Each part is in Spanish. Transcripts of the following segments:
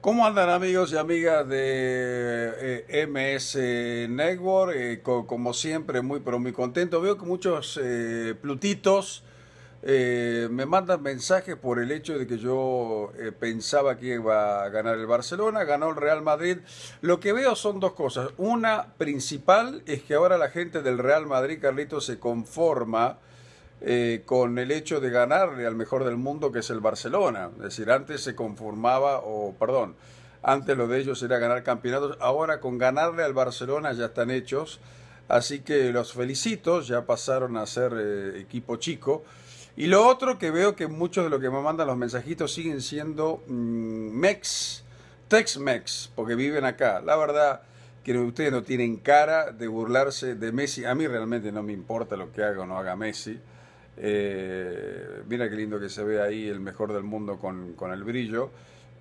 ¿Cómo andan amigos y amigas de eh, MS Network? Eh, como siempre, muy pero muy contento. Veo que muchos eh, plutitos me mandan mensajes por el hecho de que yo pensaba que iba a ganar el Barcelona, ganó el Real Madrid. Lo que veo son dos cosas. Una principal es que ahora la gente del Real Madrid, Carlitos, se conforma eh, con el hecho de ganarle al mejor del mundo que es el Barcelona. Es decir, antes se conformaba, o perdón, antes lo de ellos era ganar campeonatos, ahora con ganarle al Barcelona ya están hechos. Así que los felicito, ya pasaron a ser eh, equipo chico. Y lo otro que veo que muchos de los que me mandan los mensajitos siguen siendo mm, Mex, Tex-Mex, porque viven acá. La verdad que ustedes no tienen cara de burlarse de Messi. A mí realmente no me importa lo que haga o no haga Messi. Eh, mira qué lindo que se ve ahí el mejor del mundo con, el brillo.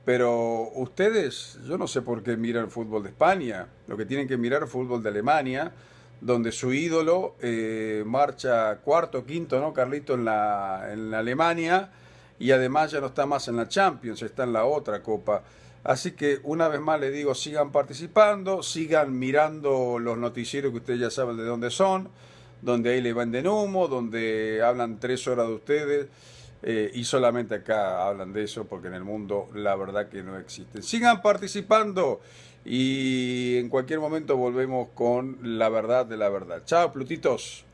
Pero ustedes, yo no sé por qué miran el fútbol de España, lo que tienen que mirar el fútbol de Alemania, donde su ídolo eh, marcha cuarto, quinto, ¿no, Carlito? En la, en la Alemania y además ya no está más en la Champions, está en la otra copa. Así que una vez más les digo, sigan participando, sigan mirando los noticieros que ustedes ya saben de dónde son donde ahí le venden humo, donde hablan tres horas de ustedes. Eh, y solamente acá hablan de eso porque en el mundo la verdad que no existe. Sigan participando y en cualquier momento volvemos con la verdad de la verdad. Chao, Plutitos.